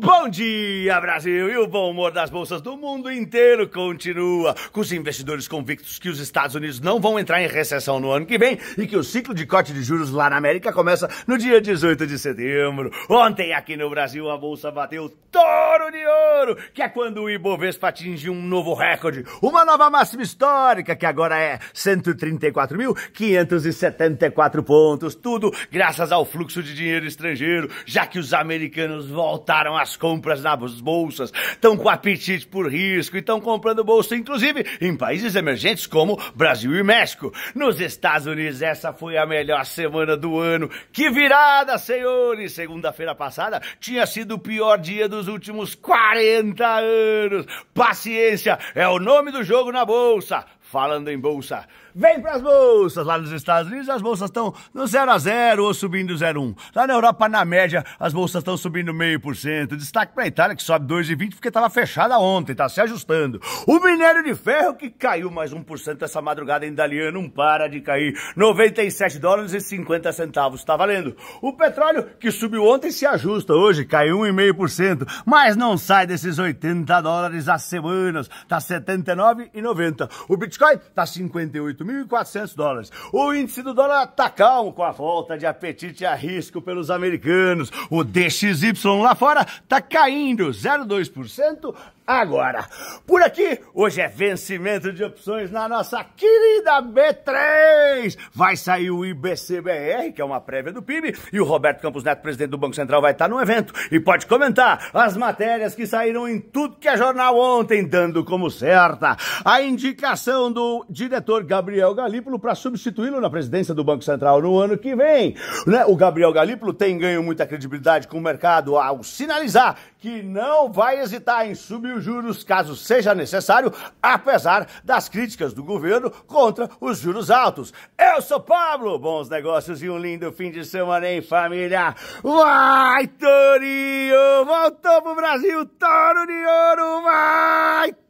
Bom dia, Brasil! E o bom humor das bolsas do mundo inteiro continua, com os investidores convictos que os Estados Unidos não vão entrar em recessão no ano que vem e que o ciclo de corte de juros lá na América começa no dia 18 de setembro. Ontem, aqui no Brasil, a bolsa bateu touro de ouro, que é quando o Ibovespa atinge um novo recorde, uma nova máxima histórica, que agora é 134.574 pontos, tudo graças ao fluxo de dinheiro estrangeiro, já que os americanos voltaram aumentaram as compras nas bolsas, estão com apetite por risco e estão comprando bolsa, inclusive em países emergentes como Brasil e México. Nos Estados Unidos, essa foi a melhor semana do ano. Que virada, senhores! Segunda-feira passada tinha sido o pior dia dos últimos 40 anos. Paciência é o nome do jogo na bolsa. Falando em bolsa, vem pras bolsas! Lá nos Estados Unidos as bolsas estão no 0 a 0 ou subindo 0 1. Lá na Europa, na média, as bolsas estão subindo 0,5%. Destaque pra Itália, que sobe 2,20% porque estava fechada ontem, está se ajustando. O minério de ferro, que caiu mais 1% essa madrugada em Dalian, não para de cair. 97 dólares e 50 centavos, tá valendo. O petróleo, que subiu ontem, se ajusta hoje, caiu 1,5%, mas não sai desses 80 dólares há semanas, está 79,90. O Bitcoin Bitcoin está 58.400 dólares. O índice do dólar está calmo com a volta de apetite a risco pelos americanos. O DXY lá fora está caindo 0,2% agora. Por aqui, hoje é vencimento de opções na nossa querida B3. Vai sair o IBCBR, que é uma prévia do PIB, e o Roberto Campos Neto, presidente do Banco Central, vai estar no evento e pode comentar as matérias que saíram em tudo que é jornal ontem, dando como certa a indicação indicação do diretor Gabriel Galípolo para substituí-lo na presidência do Banco Central no ano que vem. Né? O Gabriel Galípolo tem ganho muita credibilidade com o mercado ao sinalizar que não vai hesitar em subir os juros caso seja necessário, apesar das críticas do governo contra os juros altos. Eu sou Pablo, bons negócios e um lindo fim de semana em família. Vai, Torinho! Voltou pro Brasil, Toro de Ouro, vai!